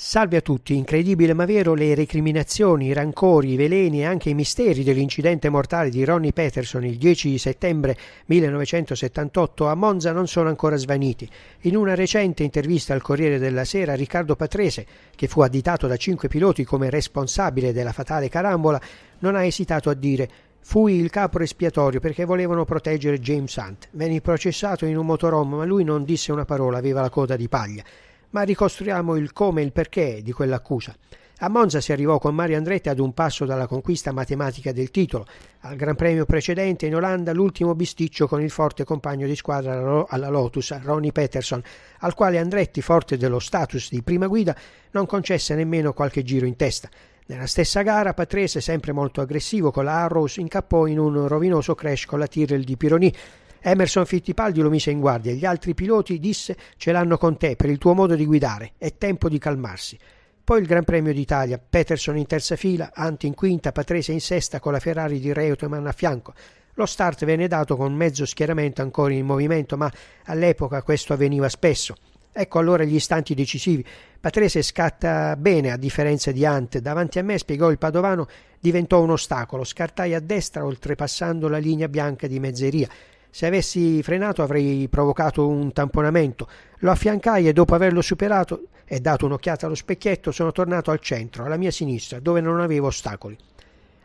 Salve a tutti, incredibile ma vero le recriminazioni, i rancori, i veleni e anche i misteri dell'incidente mortale di Ronnie Peterson il 10 settembre 1978 a Monza non sono ancora svaniti. In una recente intervista al Corriere della Sera Riccardo Patrese, che fu additato da cinque piloti come responsabile della fatale carambola, non ha esitato a dire Fui il capo espiatorio perché volevano proteggere James Hunt. Venni processato in un motorhome ma lui non disse una parola, aveva la coda di paglia ma ricostruiamo il come e il perché di quell'accusa. A Monza si arrivò con Mario Andretti ad un passo dalla conquista matematica del titolo. Al Gran Premio precedente in Olanda l'ultimo bisticcio con il forte compagno di squadra alla Lotus, Ronnie Peterson, al quale Andretti, forte dello status di prima guida, non concesse nemmeno qualche giro in testa. Nella stessa gara Patrese, sempre molto aggressivo con la Arrows, incappò in un rovinoso crash con la Tyrrell di Pironi. Emerson Fittipaldi lo mise in guardia e gli altri piloti disse ce l'hanno con te per il tuo modo di guidare, è tempo di calmarsi. Poi il Gran Premio d'Italia, Peterson in terza fila, Ant in quinta, Patrese in sesta con la Ferrari di Reutemann a fianco. Lo start venne dato con mezzo schieramento ancora in movimento, ma all'epoca questo avveniva spesso. Ecco allora gli istanti decisivi. Patrese scatta bene a differenza di Ant. Davanti a me, spiegò il padovano, diventò un ostacolo. Scartai a destra oltrepassando la linea bianca di mezzeria. Se avessi frenato avrei provocato un tamponamento. Lo affiancai e dopo averlo superato e dato un'occhiata allo specchietto sono tornato al centro, alla mia sinistra, dove non avevo ostacoli.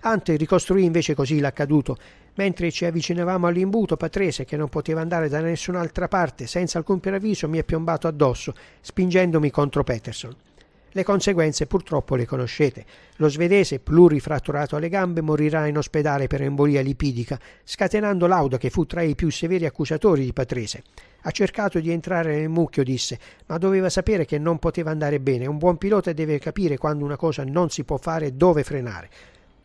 Ante ricostruì invece così l'accaduto, mentre ci avvicinavamo all'imbuto patrese che non poteva andare da nessun'altra parte, senza alcun preavviso mi è piombato addosso, spingendomi contro Peterson. Le conseguenze purtroppo le conoscete. Lo svedese, plurifratturato alle gambe, morirà in ospedale per embolia lipidica, scatenando Lauda che fu tra i più severi accusatori di Patrese. Ha cercato di entrare nel mucchio, disse, ma doveva sapere che non poteva andare bene. Un buon pilota deve capire quando una cosa non si può fare e dove frenare.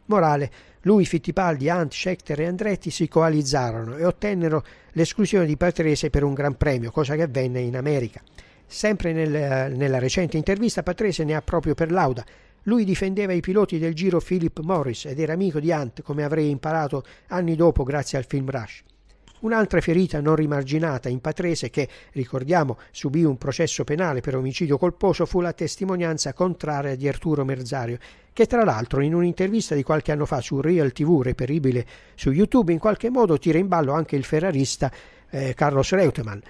Morale, lui, Fittipaldi, Ant, Schechter e Andretti si coalizzarono e ottennero l'esclusione di Patrese per un gran premio, cosa che avvenne in America. Sempre nel, nella recente intervista Patrese ne ha proprio per lauda. Lui difendeva i piloti del giro Philip Morris ed era amico di Hunt, come avrei imparato anni dopo grazie al film Rush. Un'altra ferita non rimarginata in Patrese che, ricordiamo, subì un processo penale per omicidio colposo fu la testimonianza contraria di Arturo Merzario, che tra l'altro in un'intervista di qualche anno fa su Real TV, reperibile su YouTube, in qualche modo tira in ballo anche il ferrarista eh, Carlos Reutemann.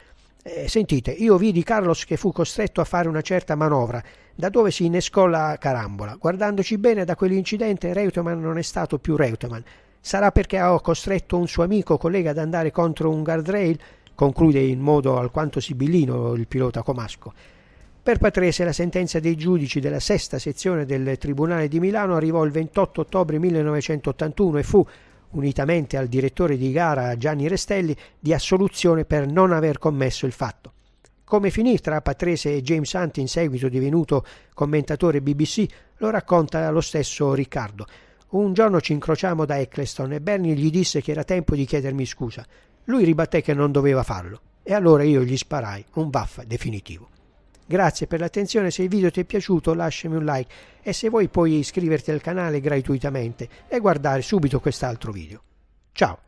Eh, sentite, io vidi Carlos che fu costretto a fare una certa manovra, da dove si innescò la carambola. Guardandoci bene da quell'incidente, Reutemann non è stato più Reutemann. Sarà perché ho costretto un suo amico collega ad andare contro un guardrail? Conclude in modo alquanto sibillino il pilota Comasco. Per Patrese la sentenza dei giudici della sesta sezione del Tribunale di Milano arrivò il 28 ottobre 1981 e fu unitamente al direttore di gara Gianni Restelli, di assoluzione per non aver commesso il fatto. Come finì tra Patrese e James Hunt in seguito divenuto commentatore BBC lo racconta lo stesso Riccardo. Un giorno ci incrociamo da Eccleston e Bernie gli disse che era tempo di chiedermi scusa. Lui ribatté che non doveva farlo e allora io gli sparai un vaffa definitivo. Grazie per l'attenzione, se il video ti è piaciuto lasciami un like e se vuoi puoi iscriverti al canale gratuitamente e guardare subito quest'altro video. Ciao!